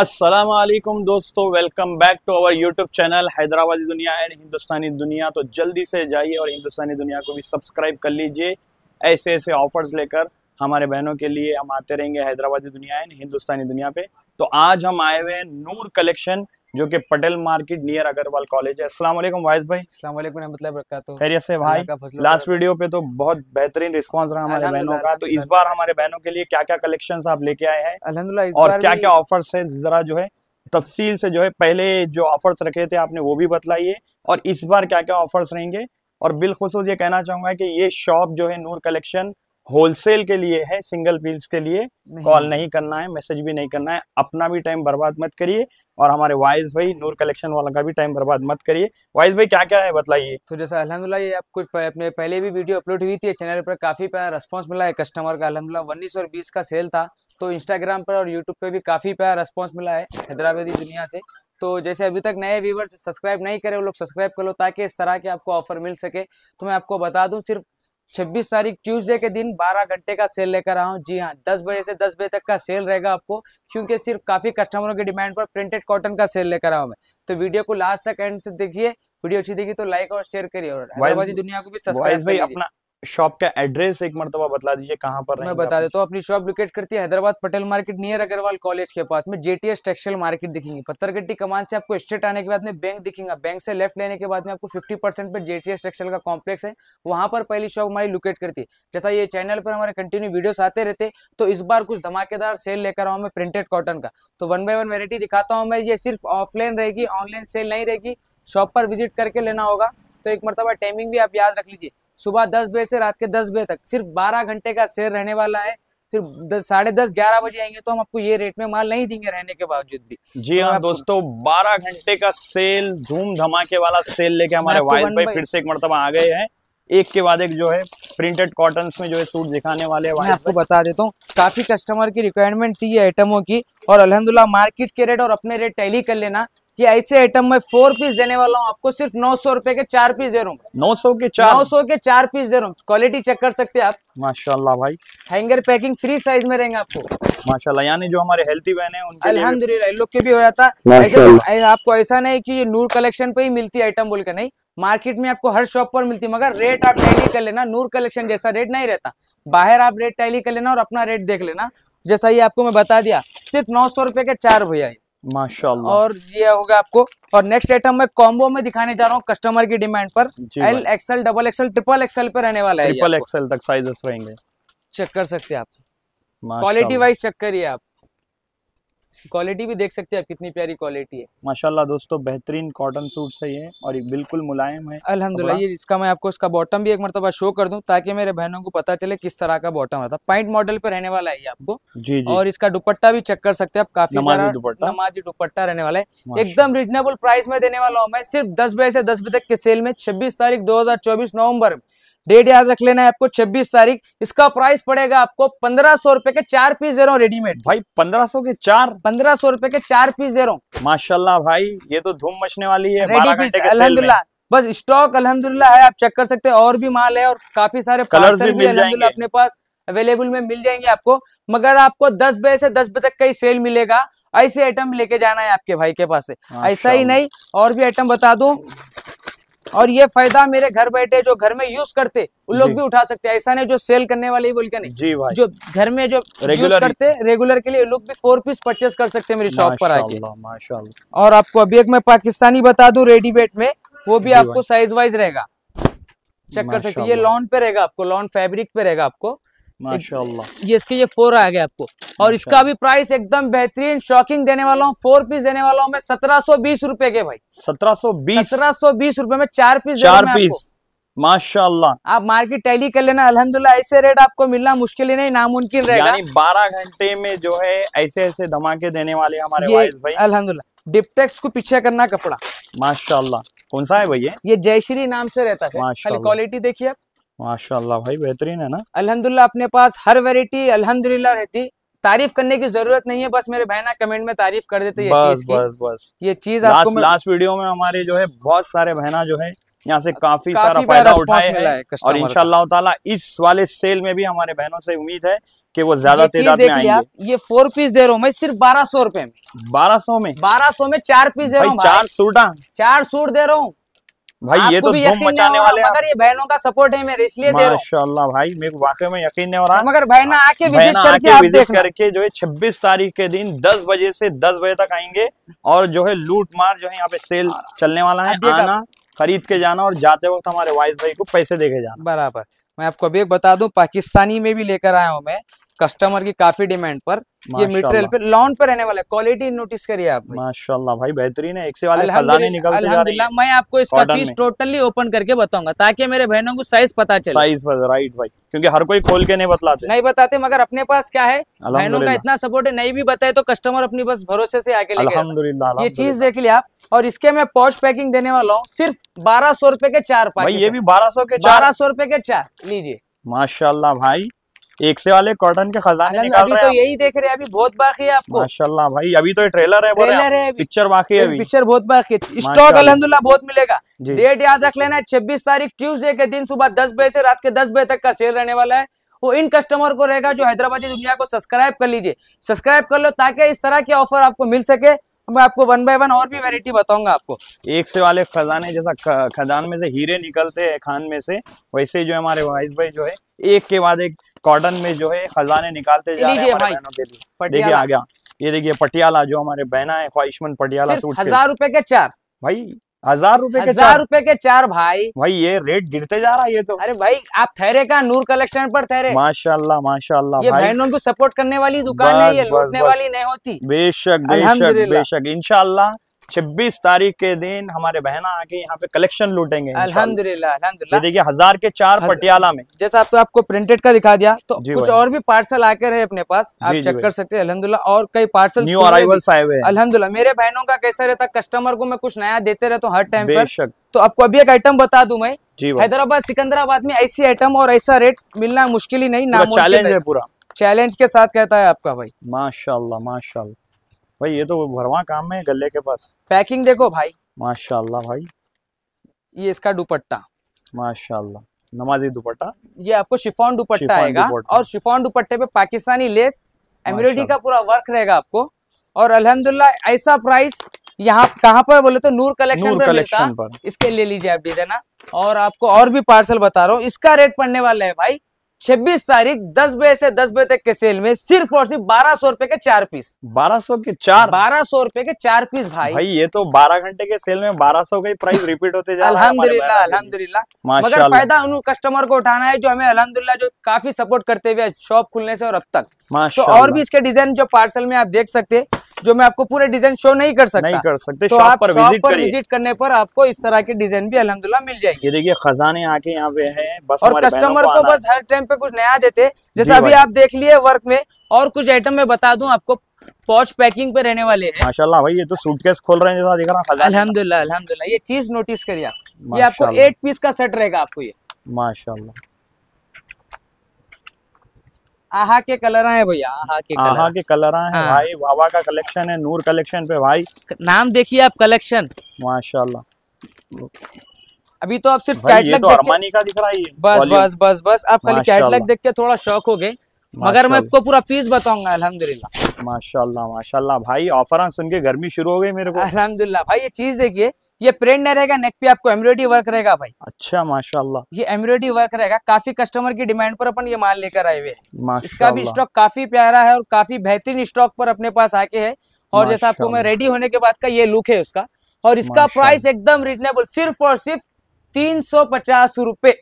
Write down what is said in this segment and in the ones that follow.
असलम दोस्तों welcome back to our YouTube channel Hyderabadi Duniya and हिंदुस्तानी दुनिया तो जल्दी से जाइए और हिंदुस्तानी दुनिया को भी सब्सक्राइब कर लीजिए ऐसे ऐसे ऑफर्स लेकर हमारे बहनों के लिए हम आते रहेंगे हैदराबादी दुनिया एंड हिंदुस्तानी दुनिया पे तो आज हम आए हुए हैं नूर कलेक्शन जो कि Patel market near Agarwal college है अस्सलाम वालेकुम वाइस भाई अस्सलाम वालेकुम मतलब रखा तो खैरियत से भाई लास्ट वीडियो पे तो बहुत बेहतरीन रिस्पांस रहा हमारे बहनों का तो इस बार हमारे बहनों के लिए क्या क्या कलेक्शन आप लेके आए हैं अलहमदुल्ला और क्या क्या ऑफर्स है जरा जो है तफसील से जो है पहले जो ऑफर्स रखे थे आपने वो भी बतलाइए और इस बार क्या क्या ऑफर्स रहेंगे और बिलखसूस ये कहना चाहूंगा कि ये शॉप जो है नूर कलेक्शन होलसेल के लिए है सिंगल पीस के लिए कॉल नहीं करना है मैसेज भी नहीं करना है अपना भी टाइम बर्बाद मत करिए और हमारे वाइज भाई नूर कलेक्शन वालों का भी टाइम बर्बाद मत करिए वाइज भाई क्या क्या है बताइए तो जैसा अलहमदुल्ला ये आप कुछ अपने पहले भी वीडियो अपलोड हुई थी चैनल पर काफी प्यारा रिस्पॉन्स मिला है कस्टमर का अलहमदुल्ला उन्नीस और बीस का सेल था तो इंस्टाग्राम पर और यूट्यूब पर भी काफी प्यारा रिस्पॉन्स मिला है हैदराबादी दुनिया से तो जैसे अभी तक नए व्यूवर्स सब्सक्राइब नहीं करे वो लोग सब्सक्राइब कर लो ताकि इस तरह के आपको ऑफर मिल सके तो मैं आपको बता दूँ सिर्फ 26 तारीख ट्यूसडे के दिन 12 घंटे का सेल लेकर आऊँ जी हाँ 10 बजे से 10 बजे तक का सेल रहेगा आपको क्योंकि सिर्फ काफ़ी कस्टमरों की डिमांड पर प्रिंटेड कॉटन का सेल लेकर आऊँ मैं तो वीडियो को लास्ट तक एंड से देखिए वीडियो अच्छी देखिए तो लाइक और शेयर करिए और दुनिया को भी सब्सक्राइब भाई अपना शॉप का एड्रेस एक मरतबा बता दीजिए कहाँ पर मैं बता देता हूँ अपनी शॉप लोकेट करती है Hyderabad Patel market near Agarwal college के पास में जेटीएस टेक्सटाइल मार्केट दिखेंगे पत्थरगट्टी कमान से आपको स्ट्रेट आने के बाद में बैंक दिखेगा बैंक से लेफ्ट लेने के बाद में आपको फिफ्टी परसेंट पर जेटीएस टेक्सटाइल का कॉम्प्लेक्स है वहाँ पर पहली शॉप हमारी लोकेट करती है जैसा ये चैनल पर हमारे कंटिन्यू वीडियोस आते रहते तो इस बार कुछ धमाकेदार सेल लेकर आऊँ मैं प्रिंटेड कॉटन का तो वन बाय वन वेरायटी दिखाता हूँ मैं ये सिर्फ ऑफलाइन रहेगी ऑनलाइन सेल नहीं रहेगी शॉप पर विजिट करके लेना होगा तो एक मरतबा टाइमिंग भी आप याद रख लीजिए सुबह दस बजे से रात के दस बजे तक सिर्फ बारह घंटे का शेयर रहने वाला है फिर साढ़े दस ग्यारह बजे आएंगे तो हम आपको ये रेट में माल नहीं देंगे रहने के बावजूद भी जी तो हाँ दोस्तों बारह घंटे का सेल धूम धमाके वाला सेल लेके हमारे वाइल भाई फिर से एक मरतबा आ गए हैं एक के बाद एक जो है प्रिंटेड कॉटन में जो है सूट दिखाने वाले हैं मैं आपको बता देता हूँ काफी कस्टमर की रिक्वायरमेंट थी आइटमों की और अलहमदुल्ला मार्केट के रेट और अपने रेट टैली कर लेना कि ऐसे आइटम में फोर पीस देने वाला हूँ आपको सिर्फ नौ सौ रूपये के चार पीस दे रहा हूँ नौ सौ के चार नौ सौ के चार पीस दे रहा हूँ क्वालिटी चेक कर सकते हैं आप माशाल्लाह भाई हैंगर पैकिंग फ्री साइज में रहेंगे आपको माशाल्लाह यानी जो हमारे हेल्थी बहन है अलहमदुल्ला लोग के भी हो जाता तो है आपको ऐसा नहीं की नूर कलेक्शन पे ही मिलती है आइटम बोल के नहीं मार्केट में आपको हर शॉप पर मिलती है मगर रेट आप टैली कर लेना नूर कलेक्शन जैसा रेट नहीं रहता बाहर आप रेट टैली कर लेना और अपना रेट देख लेना जैसा ये आपको मैं बता दिया सिर्फ नौ सौ रुपए के चार भैया माशाल्लाह और ये होगा आपको और नेक्स्ट आइटम मैं कॉम्बो में दिखाने जा रहा हूँ कस्टमर की डिमांड पर L XL double XL triple XL पे रहने वाला है ट्रिपल एक्सएल तक साइजेस रहेंगे चेक कर सकते हैं आप क्वालिटी वाइज चेक करिए आप इसकी क्वालिटी भी देख सकते हैं आप कितनी प्यारी क्वालिटी है माशाल्लाह दोस्तों बेहतरीन कॉटन सूट है ये और ये बिल्कुल मुलायम है अल्हम्दुलिल्लाह ये इसका मैं आपको इसका बॉटम भी एक मरतबा शो कर दूँ ताकि मेरे बहनों को पता चले किस तरह का बॉटम रहता है पॉइंट मॉडल पे रहने वाला है ये आपको जी जी और इसका दुपट्टा भी चेक कर सकते हैं आप काफी नमाजी दुपट्टा रहने वाला है एकदम रिजनेबल प्राइस में देने वाला हूँ मैं सिर्फ दस बजे से दस बजे तक के सेल में छब्बीस तारीख दो हजार नवम्बर डेट याद रख लेना है आपको 26 तारीख इसका प्राइस पड़ेगा आपको पंद्रह सौ रुपए के चार पीस दे रहा हूँ रेडीमेड भाई पंद्रह सौ के चार पंद्रह सौ रुपए के चार पीस दे रहा हूँ माशाल्लाह भाई ये तो धूम मचने वाली है रेडी पीस अलहमदुल्ला बस स्टॉक अलहमदुल्ला है आप चेक कर सकते हैं और भी माल है और काफी सारे कलर भी अलहमदुल्ला अपने पास अवेलेबल में मिल जाएंगे आपको मगर आपको 10 बजे से 10 बजे तक का ही सेल मिलेगा ऐसे आइटम लेके जाना है आपके भाई के पास से ऐसा ही नहीं और भी आइटम बता दूं और ये फायदा मेरे घर बैठे जो घर में यूज करते उन लोग भी उठा सकते हैं ऐसा नहीं जो सेल करने वाले बोल के नहीं जी भाई जो घर में जो रेगुलर करते रेगुलर के लिए लोग भी फोर पीस परचेस कर सकते मेरी शॉप पर आके माशाल्लाह और आपको अभी एक मैं पाकिस्तानी बता दू रेडीमेड में वो भी आपको साइज वाइज रहेगा चेक कर सकते ये लॉन पे रहेगा आपको लॉन फेब्रिक पे रहेगा आपको माशाल्लाह ये इसके ये फोर आ गया आपको और इसका भी प्राइस एकदम बेहतरीन शॉकिंग देने वाला हूँ फोर पीस देने वाला हूँ मैं सत्रह सौ बीस रूपए के भाई सत्रह सौ बीस सत्रह सौ बीस रूपए में चार पीस चार पीस माशाल्लाह आप मार्केट टैली कर लेना अल्हम्दुलिल्लाह ऐसे रेट आपको मिलना मुश्किल ही नहीं नामुमकिन रहेगा यानी घंटे में जो है ऐसे ऐसे धमाके देने वाले हमारे अलहमदुल्ला अल्हम्दुलिल्लाह डिपटेक्स को पीछे करना कपड़ा माशाल्लाह कौन सा है भैया ये जयश्री नाम से रहता है क्वालिटी देखिए आप माशाल्लाह भाई बेहतरीन है ना अल्हम्दुलिल्लाह अपने पास हर वेरायटी अल्हम्दुलिल्लाह रहती तारीफ करने की जरूरत नहीं है बस मेरे भाई ना कमेंट में तारीफ कर देते बस, ये चीज आपको लास्ट, लास्ट वीडियो में हमारे जो है बहुत सारे बहना जो है यहाँ से काफी, काफी सारा फायदा उठाए और इनशाला ताला इस वाले सेल में भी हमारे बहनों से उम्मीद है कि वो ज्यादा तेजाब आएंगे ये फोर पीस दे रहा हूँ मैं सिर्फ बारह सौ रूपये में बारह सौ में बारह सौ में चार पीस दे रहा हूँ चार सूटा चार सूट दे रहा हूँ भाई ये तो धूम मचाने वाले मगर ये बहनों का सपोर्ट है मेरे इसलिए दे माशाल्लाह भाई मेरे को वाकई में यकीन नहीं हो रहा तो मगर बहना हाँ, आके विजिट करके आप विजिट करके जो है छब्बीस तारीख के दिन 10 बजे से 10 बजे तक आएंगे और जो है लूट मार जो है यहाँ पे सेल हाँ, हाँ। चलने वाला है आना खरीद के जाना और जाते वक्त हमारे वाइस भाई को पैसे के जाना बराबर मैं आपको अभी एक बता दूं पाकिस्तानी में भी लेकर आया हूँ मैं कस्टमर की काफी डिमांड पर ये मटेरियल पे लॉन्च पर रहने वाला है क्वालिटी नोटिस करिए आप माशाल्लाह भाई बेहतरीन है एक से वाले खजाने अल्हम्दुलिल्लाह मैं आपको इसका पीस टोटली ओपन करके बताऊंगा ताकि मेरे बहनों को साइज पता चले साइज राइट भाई क्योंकि हर कोई खोल के नहीं बतलाते नहीं बताते मगर अपने पास क्या है बहनों का इतना सपोर्ट है नहीं भी बताए तो कस्टमर अपनी बस भरोसे से आके अलहमदुल्ला ये चीज देख लिया आप और इसके मैं पॉच पैकिंग देने वाला हूँ सिर्फ बारह सौ रूपये के चार पाई ये भी बारह सौ के बारह सौ रूपये के चार लीजिए माशाल्लाह भाई एक से वाले कॉटन के खजाने निकाल अभी तो यही देख रहे हैं अभी बहुत बाकी है आपको माशाल्लाह भाई अभी तो ट्रेलर है ट्रेलर है पिक्चर बाकी है पिक्चर बहुत बाकी है स्टॉक अलहमदुल्ला बहुत मिलेगा डेट याद रख लेना छब्बीस तारीख ट्यूसडे के दिन सुबह दस बजे से रात के दस बजे तक का सेल रहने वाला है वो इन कस्टमर को रहेगा जो हैदराबादी दुनिया को सब्सक्राइब कर लीजिए सब्सक्राइब कर लो ताकि इस तरह के ऑफर आपको मिल सके मैं आपको वन बाय वन और भी वेरायटी बताऊंगा आपको एक से वाले खजाने जैसा खजान में से हीरे निकलते हैं खान में से वैसे जो हमारे वाइस भाई जो है एक के बाद एक कॉटन में जो है खजाने निकालते जा रहे हैं देखिए आ गया ये देखिए पटियाला जो हमारे बहना है ख्वाहिशमंद पटियाला सूट हजार रुपए के चार भाई हजार रुपए हजार रुपए के चार भाई भाई ये रेट गिरते जा रहा है ये तो अरे भाई आप ठहरे का नूर कलेक्शन पर ठहरे माशाल्लाह माशाल्लाह ये बहनों को सपोर्ट करने वाली दुकान बस, है ये लूटने वाली नहीं होती बेशक बेशक बेशक इनशाला छब्बीस तारीख के दिन हमारे बहना आके यहाँ पे कलेक्शन लूटेंगे अलहमदुल्ला देखिए हजार के चार पटियाला में जैसा आपको तो आपको प्रिंटेड का दिखा दिया तो कुछ और भी पार्सल आके रहे अपने पास आप चेक कर सकते हैं अलहमदुल्ला और कई पार्सल न्यू अराइवल आए हुए अलहमदुल्ला मेरे बहनों का कैसा रहता कस्टमर को मैं कुछ नया देते रहता हूँ हर टाइम तो आपको अभी एक आइटम बता दू मैं हैदराबाद सिकंदराबाद में ऐसी आइटम और ऐसा रेट मिलना मुश्किल ही नहीं ना चैलेंज है पूरा चैलेंज के साथ कहता है आपका भाई माशाल्लाह माशाल्लाह भाई ये तो भरवा काम है गले के पास पैकिंग देखो भाई माशाल्लाह भाई ये इसका दुपट्टा माशाल्लाह नमाजी दुपट्टा ये आपको शिफॉन दुपट्टा आएगा और शिफॉन दुपट्टे पे पाकिस्तानी लेस एम्ब्रॉयडरी का पूरा वर्क रहेगा आपको और अल्हम्दुलिल्लाह ऐसा प्राइस यहाँ कहाँ पर बोले तो नूर कलेक्शन नूर पर कलेक्शन पर इसके ले लीजिए आप डिजाइना और आपको और भी पार्सल बता रहा हूँ इसका रेट पड़ने वाला है भाई 26 तारीख 10 बजे से 10 बजे तक के सेल में सिर्फ और सिर्फ बारह सौ रुपए के चार पीस बारह सौ के चार बारह सौ रुपए के चार पीस भाई भाई ये तो 12 घंटे के सेल में बारह सौ का प्राइस रिपीट होते जा है अलहमदुल्ला मगर फायदा उन कस्टमर को उठाना है जो हमें अलहमदुल्ला जो काफी सपोर्ट करते हुए शॉप खुलने से और अब तक तो और भी इसके डिजाइन जो पार्सल में आप देख सकते हैं जो मैं आपको पूरे डिजाइन शो नहीं कर सकता नहीं कर सकते तो आप पर विजिट पर विजिट करने पर आपको इस तरह के डिजाइन भी अलहमदुल्ला मिल जाएगी देखिए खजाने आके यहाँ पे है बस और कस्टमर को बस हर टाइम पे कुछ नया देते जैसा अभी आप देख लिए वर्क में और कुछ आइटम मैं बता दू आपको पॉच पैकिंग पे रहने वाले हैं माशाल्लाह भाई ये तो सूटकेस खोल रहे हैं जैसा दिख रहा है अल्हम्दुलिल्लाह अल्हम्दुलिल्लाह ये चीज नोटिस करिए आप ये आपको एट पीस का सेट रहेगा आपको ये माशाल्लाह आहा के कलर आए भैया आहा के कलर आहा के कलर आए हाँ। भाई वावा का कलेक्शन है नूर कलेक्शन पे भाई नाम देखिए आप कलेक्शन माशाल्लाह अभी तो आप सिर्फ कैटलॉग तो देख के का दिख रहा है बस बस बस बस आप खाली कैटलॉग देख के थोड़ा शौक हो गए मगर मैं आपको पूरा पीस बताऊंगा अलहमदुल्ला माशाल्लाह माशाल्लाह भाई ऑफर सुन के गर्मी शुरू हो गई मेरे को अलहमदुल्ला भाई ये चीज देखिए ये प्रिंट नहीं रहेगा नेक पे आपको एम्ब्रॉयडरी वर्क रहेगा भाई अच्छा माशाल्लाह ये एम्ब्रॉयडरी वर्क रहेगा काफी कस्टमर की डिमांड पर अपन ये माल लेकर आए हुए इसका भी स्टॉक काफी प्यारा है और काफी बेहतरीन स्टॉक पर अपने पास आके है और जैसा आपको मैं रेडी होने के बाद का ये लुक है उसका और इसका प्राइस एकदम रिजनेबल सिर्फ और सिर्फ तीन सौ पचास रूपए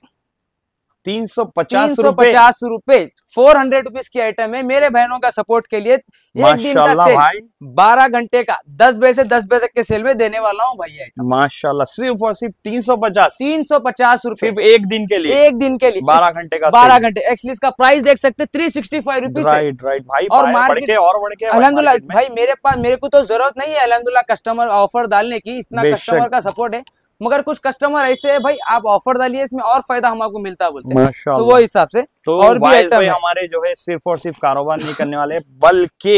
तीन सौ पचास सौ पचास रूपए फोर हंड्रेड रुपीज की आइटम है मेरे बहनों का सपोर्ट के लिए एक दिन का सेल बारह घंटे का दस बजे से दस बजे तक के सेल में देने वाला हूँ भाई माशाल्लाह सिर्फ और सिर्फ तीन सौ पचास तीन सौ पचास रूपए सिर्फ एक दिन के लिए एक दिन के लिए बारह घंटे का बारह घंटे एक्चुअली इसका प्राइस देख सकते three sixty five rupees right right भाई और मार्केट और अलहमदुल्ला भाई मेरे पास मेरे को तो जरूरत नहीं है अलहमदुल्ला कस्टमर ऑफर डालने की इतना कस्टमर का सपोर्ट है मगर कुछ कस्टमर ऐसे है भाई आप ऑफर डालिए इसमें और फायदा हम आपको मिलता है बोलते हैं तो वो हिसाब से तो और भी भाई हमारे जो है सिर्फ और सिर्फ कारोबार नहीं करने वाले बल्कि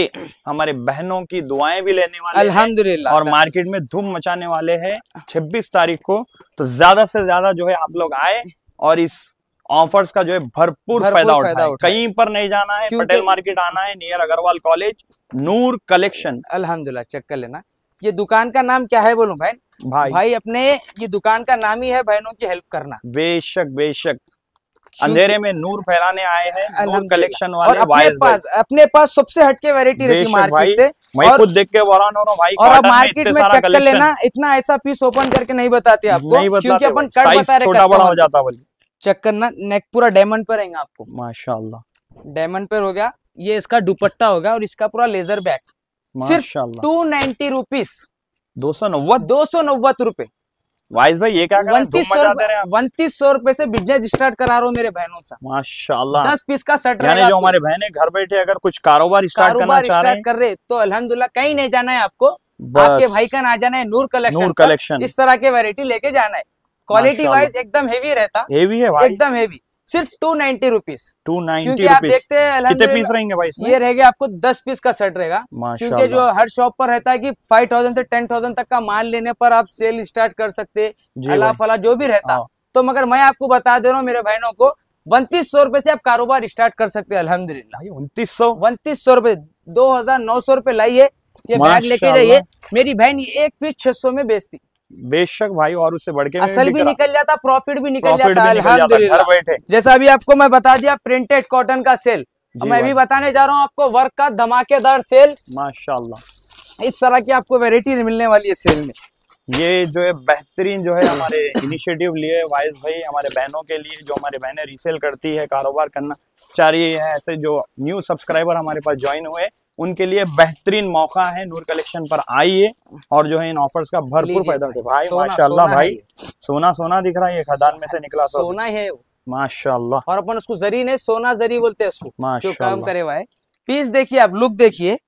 हमारे बहनों की दुआएं भी लेने वाले अल्हम्दुलिल्लाह और मार्केट में धूम मचाने वाले हैं छब्बीस तारीख को तो ज्यादा से ज्यादा जो है आप लोग आए और इस ऑफर्स का जो है भरपूर, फायदा उठा कहीं पर नहीं जाना है पटेल मार्केट आना है near Agarwal college Noor collection अलहमदुल्ला चेक कर लेना ये दुकान का नाम क्या है बोलो भाई भाई भाई अपने ये दुकान का नाम ही है बहनों की हेल्प करना बेशक बेशक अंधेरे में नूर फैलाने आए हैं नूर कलेक्शन वाले और अपने पास अपने पास सबसे हटके वैरायटी रहती है मार्केट से मैं खुद देख के वरान और भाई और अब मार्केट में चेक कर लेना इतना ऐसा पीस ओपन करके नहीं बताते आपको क्योंकि अपन कट बता रहे छोटा बड़ा हो जाता बल्कि चेक करना नेक पूरा डायमंड पर रहेगा आपको माशाल्लाह डायमंड पर हो गया ये इसका दुपट्टा होगा और इसका पूरा लेजर बैक सिर्फ टू नाइनटी रुपीज दो सौ नब्बे दो सौ नब्बे रूपए वाइस भाई ये क्या कर उन्तीस सौ रूपए से बिजनेस स्टार्ट करा रहा हूँ मेरे बहनों से माशाल्लाह दस पीस का सेट रहेगा जो हमारे बहने घर बैठे अगर कुछ कारोबार स्टार्ट करना चाह रहे हैं कर रहे तो अलहमदुल्ला कहीं नहीं जाना है आपको आपके भाई का ना जाना है नूर कलेक्शन नूर कलेक्शन इस तरह के वेरायटी लेके जाना है क्वालिटी वाइज एकदम हेवी रहता है एकदम हेवी सिर्फ two ninety rupees two ninety आप देखते हैं कितने पीस रहेंगे भाई इसमें? ये रहेगा आपको दस पीस का सेट रहेगा क्योंकि जो हर शॉप पर रहता है कि फाइव थाउजेंड से टेन थाउजेंड तक का माल लेने पर आप सेल स्टार्ट कर सकते अला फला जो भी रहता हाँ। तो मगर मैं आपको बता दे रहा हूँ मेरे बहनों को उनतीस सौ रूपये से आप कारोबार स्टार्ट कर सकते हैं अलहमदुल्ला सौ उन्तीस सौ रूपये दो हजार नौ सौ रूपये लाइए ये बैग लेके जाइए मेरी बहन एक पीस छह सौ में बेचती बेशक भाई और उससे बढ़ के असल भी, निकल जाता प्रॉफिट भी निकल जाता अल्हम्दुलिल्लाह बैठे जैसा अभी आपको मैं बता दिया प्रिंटेड कॉटन का सेल मैं भी बताने जा रहा हूँ आपको वर्क का धमाकेदार सेल माशाल्लाह इस तरह की आपको वेरायटी मिलने वाली है सेल में ये जो है बेहतरीन जो है हमारे इनिशिएटिव लिए वाइस भाई हमारे बहनों के लिए जो हमारे बहनें रीसेल करती है कारोबार करना चाह रही है ऐसे जो न्यू सब्सक्राइबर हमारे पास ज्वाइन हुए उनके लिए बेहतरीन मौका है नूर कलेक्शन पर आइए और जो है इन ऑफर्स का भरपूर फायदा उठे भाई माशाल्लाह भाई सोना सोना दिख रहा है ये खदान में से निकला सोना है माशाल्लाह और अपन उसको जरी नहीं सोना जरी बोलते हैं उसको जो काम करे हुआ है पीस देखिए आप लुक देखिए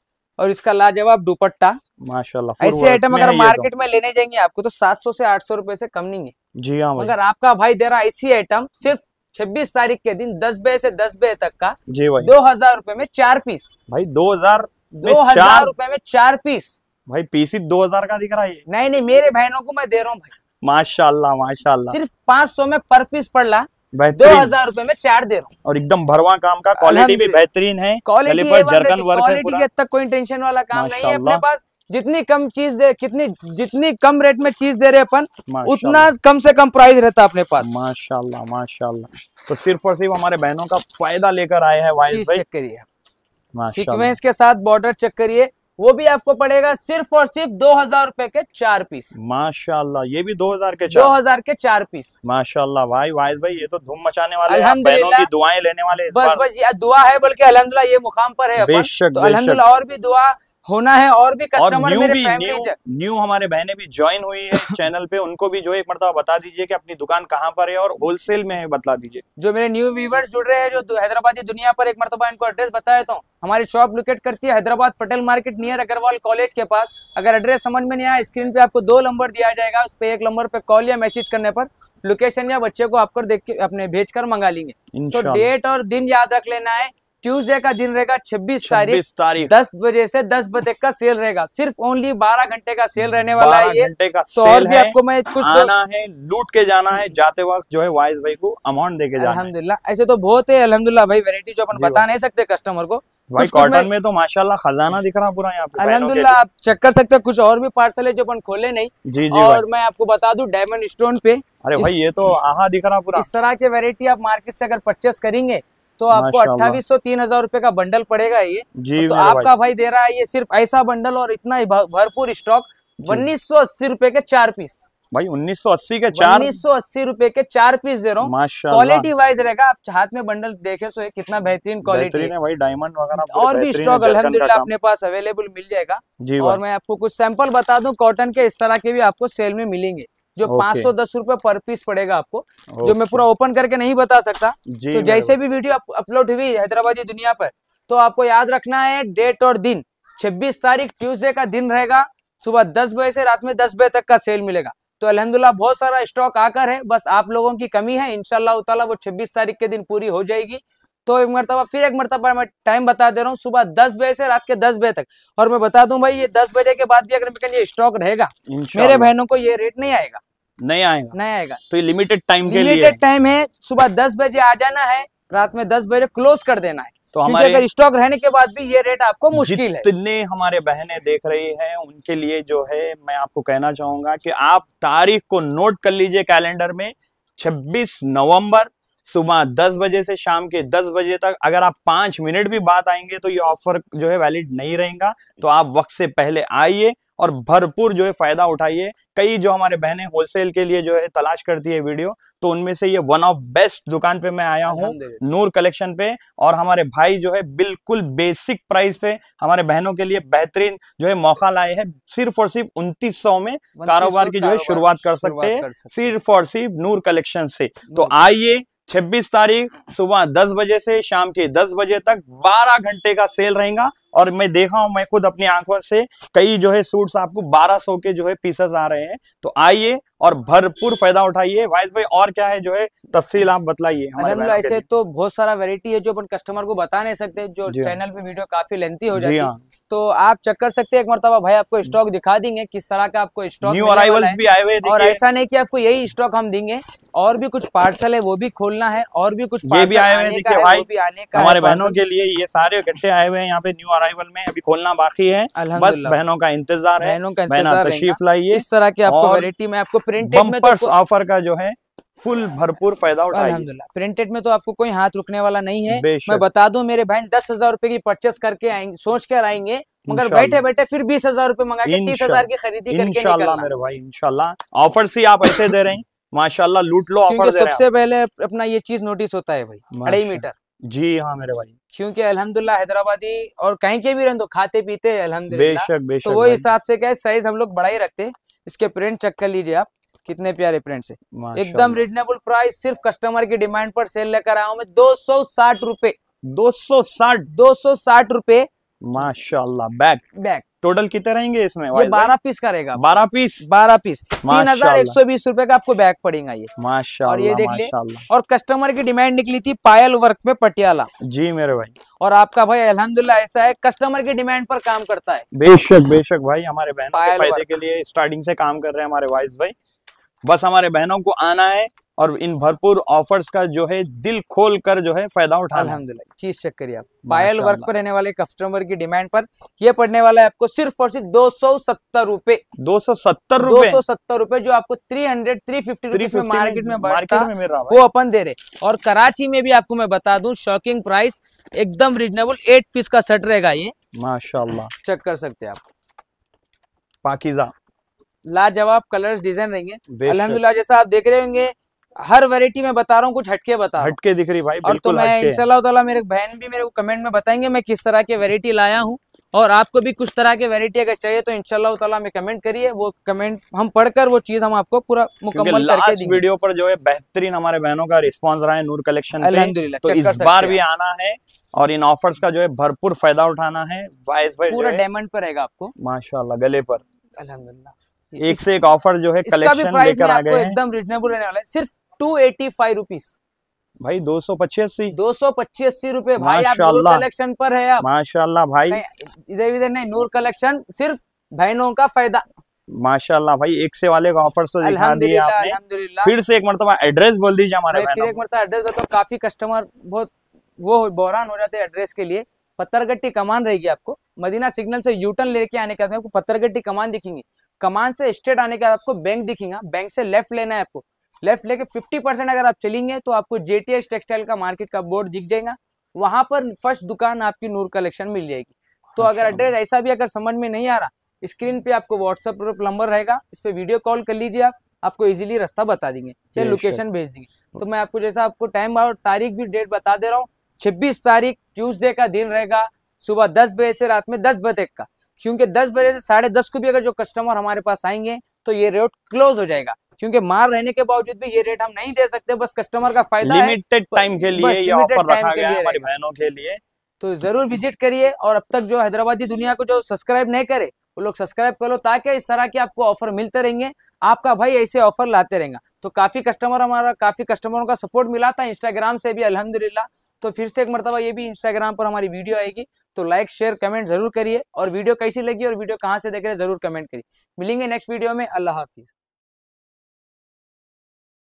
और इसका लाजवाब दुपट्टा माशाल्लाह ऐसे आइटम अगर मार्केट तो- में लेने जाएंगे आपको तो 700 से 800 रुपए से कम नहीं है जी हाँ अगर आपका भाई दे रहा है ऐसी आइटम सिर्फ छब्बीस तारीख के दिन दस बजे से दस बजे तक का जी भाई दो हजार रूपए में चार पीस भाई दो हजार दो हजार रूपए में चार पीस भाई ही दो हजार का दिख रहा है नहीं नहीं मेरे बहनों को मैं दे रहा हूँ भाई माशाल्लाह माशाल्लाह सिर्फ पाँच सौ में पर पीस पड़ रहा दो हजार रूपए में चार दे रहा हूँ और एकदम भरवा काम का क्वालिटी भी बेहतरीन है क्वालिटी वर्क क्वालिटी तक कोई टेंशन वाला काम नहीं है अपने पास जितनी कम चीज दे कितनी जितनी कम रेट में चीज दे रहे अपन उतना कम से कम प्राइस रहता अपने पास माशाल्लाह माशाल्लाह तो सिर्फ और सिर्फ हमारे बहनों का फायदा लेकर आए हैं वाइज चेक करिए सीक्वेंस के साथ बॉर्डर चेक करिए वो भी आपको पड़ेगा सिर्फ और सिर्फ दो हजार रूपए के चार पीस माशाल्लाह ये भी दो हजार के दो हजार के चार पीस माशाल्लाह भाई वाइज भाई ये तो धूम मचाने वाले अल्हम्दुलिल्लाह दुआएं लेने वाले बस बस दुआ है बल्कि अलहमदुल्ला ये मुकाम पर है बेशक, तो बेशक। और भी दुआ होना है और भी कस्टमर और मेरे न्यू, न्यू हमारे बहने भी ज्वाइन हुई है चैनल पे उनको भी जो एक मरतबा बता दीजिए कि अपनी दुकान कहाँ पर है और होलसेल में है बता दीजिए जो मेरे न्यू व्यूवर्स जुड़ रहे हैं जो हैदराबादी दुनिया पर एक मरतबा इनको एड्रेस बताए तो हमारी शॉप लोकेट करती है Hyderabad Patel market near Agarwal college के पास अगर एड्रेस समझ में नहीं आया स्क्रीन पे आपको दो नंबर दिया जाएगा उस पर एक नंबर पे कॉल या मैसेज करने पर लोकेशन या बच्चे को आपको देख के अपने भेज कर मंगा लेंगे तो डेट और दिन याद रख लेना है ट्यूसडे का दिन रहेगा छब्बीस तारीख तारीख दस बजे से दस बजे का सेल रहेगा सिर्फ ओनली बारह घंटे का सेल रहने वाला है घंटे का तो सेल और भी आपको मैं कुछ तो- आना तो... है लूट के जाना है जाते वक्त जो है वाइस भाई को अमाउंट देके जाना अलहमदुल्ला ऐसे तो बहुत है अलहमदुल्ला भाई वेरायटी जो अपन बता नहीं सकते कस्टमर को भाई कॉटन तो में तो माशाल्लाह खजाना दिख रहा पूरा यहाँ पे अलहमदुल्ला आप चेक कर सकते हैं कुछ और भी पार्सल है जो अपन खोले नहीं जी जी और मैं आपको बता दूं डायमंड स्टोन पे अरे भाई ये तो आहा दिख रहा पूरा इस तरह के वेरायटी आप मार्केट से अगर परचेस करेंगे तो आपको अट्ठावी सौ तीन हजार रूपए का बंडल पड़ेगा ये जी तो आपका भाई दे रहा है ये सिर्फ ऐसा बंडल और इतना ही भरपूर स्टॉक उन्नीस सौ अस्सी रूपए के चार पीस भाई 1980 के चार अस्सी रूपए के चार पीस दे रहा हूँ क्वालिटी वाइज रहेगा आप हाथ में बंडल देखे सो कितना बेहतरीन क्वालिटी है भाई डायमंड वगैरह और भी स्टॉक अलहमदुल्ला अपने पास अवेलेबल मिल जाएगा और मैं आपको कुछ सैंपल बता दूं कॉटन के इस तरह के भी आपको सेल में मिलेंगे जो पांच सौ दस रूपए पर पीस पड़ेगा आपको जो मैं पूरा ओपन करके नहीं बता सकता तो जैसे भी वीडियो अपलोड हुई हैदराबादी दुनिया पर तो आपको याद रखना है डेट और दिन छब्बीस तारीख ट्यूसडे का दिन रहेगा सुबह दस बजे से रात में दस बजे तक का सेल मिलेगा तो अलहमदुल्ला बहुत सारा स्टॉक आकर है बस आप लोगों की कमी है इनशाला वो छब्बीस तारीख के दिन पूरी हो जाएगी तो एक मरतबा फिर एक मरतबा मैं टाइम बता दे रहा हूँ सुबह दस बजे से रात के दस बजे तक और मैं बता दूं भाई ये दस बजे के बाद भी अगर मेरे स्टॉक रहेगा मेरे बहनों को ये रेट नहीं आएगा नया आएगा नया आएगा तो ये लिमिटेड टाइम के लिए लिमिटेड टाइम है सुबह दस बजे आ जाना है रात में दस बजे क्लोज कर देना है तो हमारे अगर स्टॉक रहने के बाद भी ये रेट आपको मुश्किल है जितने हमारे बहनें देख रही हैं उनके लिए जो है मैं आपको कहना चाहूंगा कि आप तारीख को नोट कर लीजिए कैलेंडर में 26 नवंबर सुबह 10 बजे से शाम के 10 बजे तक अगर आप पांच मिनट भी बात आएंगे तो ये ऑफर जो है वैलिड नहीं रहेगा तो आप वक्त से पहले आइए और भरपूर जो है फायदा उठाइए कई जो हमारे बहनें होलसेल के लिए जो है तलाश करती है वीडियो तो उनमें से ये वन ऑफ बेस्ट दुकान पे मैं आया हूँ नूर कलेक्शन पे और हमारे भाई जो है बिल्कुल बेसिक प्राइस पे हमारे बहनों के लिए बेहतरीन जो है मौका लाए हैं सिर्फ और सिर्फ उन्तीस में कारोबार की जो है शुरुआत कर सकते हैं सिर्फ और सिर्फ नूर कलेक्शन से तो आइए 26 तारीख सुबह 10 बजे से शाम के 10 बजे तक 12 घंटे का सेल रहेगा और मैं देखा हूं मैं खुद अपनी आंखों से कई जो है सूट्स आपको 1200 के जो है पीसेस आ रहे हैं तो आइए और भरपूर फायदा उठाइए वाइस भाई और क्या है जो है तफसील आप बतलाइए ऐसे तो बहुत सारा वेरायटी है जो अपन कस्टमर को बता नहीं सकते जो चैनल हाँ। पे वीडियो काफी लेंथी हो जाती है हाँ। तो आप चेक कर सकते हैं एक मरतबा भाई आपको स्टॉक दिखा देंगे किस तरह का आपको स्टॉक न्यू अराइवल्स भी आए हुए और ऐसा नहीं की आपको यही स्टॉक हम देंगे और भी कुछ पार्सल है वो भी खोलना है और भी कुछ ये भी आए हुए देखिए भाई भी आने का हमारे बहनों के लिए ये सारे इकट्ठे आए हुए हैं यहाँ पे न्यू अराइवल में अभी खोलना बाकी है बस बहनों का इंतजार है बहनों का इंतजार तशरीफ लाइए इस तरह की आपको वेरायटी में आपको प्रिंटेड में तो ऑफर का जो है फुल भरपूर फायदा अलहमदुल्ला प्रिंटेड में तो आपको कोई हाथ रुकने वाला नहीं है मैं बता दूं मेरे भाई दस हजार रूपए की परचेस करके आएंगे सोच कर आएंगे मगर बैठे बैठे फिर बीस हजार रूपए मंगा के तीस हजार की खरीदी करके मेरे भाई इनशाला ऑफर से आप ऐसे दे रहे हैं माशाल्लाह लूट लो ऑफर सबसे पहले अपना ये चीज नोटिस होता है भाई अढ़ाई मीटर जी हाँ मेरे भाई क्योंकि अलहमदुल्ला हैदराबादी और कहीं के भी रहने तो खाते पीते अलहमदुल्ला बेशक बेशक तो वो हिसाब से क्या साइज हम लोग बड़ा ही रखते हैं इसके प्रिंट चेक कर लीजिए आप कितने प्यारे प्रिंट है एकदम रिजनेबल प्राइस सिर्फ कस्टमर की डिमांड पर सेल लेकर आया हूँ मैं दो सौ साठ रूपए दो सौ साठ दो सौ साठ रूपए माशाल्लाह बैग बैग टोटल कितने रहेंगे इसमें ये बारह पीस का रहेगा बारह पीस बारह पीस तीन हजार एक सौ बीस रूपए का आपको बैग पड़ेगा ये माशा और ये देख ले और कस्टमर की डिमांड निकली थी पायल वर्क में पटियाला जी मेरे भाई और आपका भाई अलहमदुल्ला ऐसा है कस्टमर की डिमांड पर काम करता है बेशक बेशक भाई हमारे बहन पायल के लिए स्टार्टिंग से काम कर रहे हैं हमारे वाइस भाई बस हमारे बहनों को आना है और इन भरपूर ऑफर्स का जो है दिल खोल कर जो है फायदा उठा अलहमदुल्ला चीज चेक करिए आप पायल वर्क पर रहने वाले कस्टमर की डिमांड पर ये पड़ने वाला है आपको सिर्फ और सिर्फ दो सौ सत्तर रूपए दो सौ सत्तर रूपए दो सौ सत्तर रूपए जो आपको थ्री हंड्रेड थ्री फिफ्टी में मार्केट में, वो अपन दे रहे और कराची में भी आपको मैं बता दू शॉकिंग प्राइस एकदम रिजनेबल एट पीस का सेट रहेगा ये माशाला चेक कर सकते आप पाकिजा लाजवाब कलर्स डिजाइन रहेंगे अलहमदुल्ला जैसा आप देख रहे होंगे हर वैरायटी में बता रहा हूँ कुछ हटके बता हटके दिख रही भाई और तो मैं इनशाला मेरे बहन भी मेरे को कमेंट में बताएंगे मैं किस तरह के वैरायटी लाया हूँ और आपको भी कुछ तरह के वैरायटी अगर चाहिए तो इनशाला में कमेंट करिए वो कमेंट हम पढ़कर वो चीज हम आपको पूरा मुकम्मल करके देंगे वीडियो पर जो है बेहतरीन हमारे बहनों का रिस्पांस रहा है नूर कलेक्शन अलहमदुल्ला तो इस बार भी आना है और इन ऑफर्स का जो है भरपूर फायदा उठाना है पूरा डायमंड पर रहेगा आपको माशाला गले पर अलहमदुल्ला एक से एक ऑफर जो है कलेक्शन एकदम रिजनेबल रहने वाला है सिर्फ टू एटी फाइव रुपीज भाई दो सौ पच्चीसी दो सौ पच्चीसी रूपए भाई आप कलेक्शन पर है आप माशाल्लाह भाई इधर इधर नहीं नूर कलेक्शन सिर्फ बहनों का फायदा माशाल्लाह भाई एक से वाले का ऑफर तो फिर से एक मरतबा एड्रेस बोल दीजिए हमारे फिर एक मरतबा एड्रेस बताओ काफी कस्टमर बहुत वो बोरान हो जाते हैं एड्रेस के लिए पत्थरगट्टी कमान रहेगी आपको मदीना सिग्नल से यूटर्न लेके आने के बाद आपको पत्थरगट्टी कमान दिखेंगी कमान से स्ट्रेट आने के बाद आपको बैंक दिखेगा बैंक से लेफ्ट लेना है आपको लेफ्ट लेके 50 परसेंट अगर आप चलेंगे तो आपको जेटीएस टेक्सटाइल का मार्केट का बोर्ड दिख जाएगा वहां पर फर्स्ट दुकान आपकी नूर कलेक्शन मिल जाएगी तो अगर एड्रेस अच्छा। ऐसा भी अगर समझ में नहीं आ रहा स्क्रीन पे आपको व्हाट्सएप ग्रुप नंबर रहेगा इस पर वीडियो कॉल कर लीजिए आप आपको इजीली रास्ता बता देंगे या लोकेशन भेज देंगे तो मैं आपको जैसा आपको टाइम और तारीख भी डेट बता दे रहा हूँ छब्बीस तारीख ट्यूजडे का दिन रहेगा सुबह दस बजे से रात में दस बजे तक का क्योंकि दस बजे से साढ़े दस को भी अगर जो कस्टमर हमारे पास आएंगे तो ये रेट क्लोज हो जाएगा क्योंकि मार रहने के बावजूद भी ये रेट हम नहीं दे सकते बस कस्टमर का फायदा लिमिटेड टाइम के लिए तो जरूर विजिट करिए और अब तक जो हैदराबादी दुनिया को जो सब्सक्राइब नहीं करे वो लोग सब्सक्राइब कर लो ताकि इस तरह के आपको ऑफर मिलते रहेंगे आपका भाई ऐसे ऑफर लाते रहेंगे तो काफी कस्टमर हमारा काफी कस्टमरों का सपोर्ट मिला था इंस्टाग्राम से भी अलहमदिल्ला तो फिर से एक मरतबा ये भी इंस्टाग्राम पर हमारी वीडियो आएगी तो लाइक शेयर कमेंट जरूर करिए और वीडियो कैसी लगी और वीडियो कहाँ से देख रहे हैं जरूर कमेंट करिए मिलेंगे नेक्स्ट वीडियो में अल्लाह हाफिज़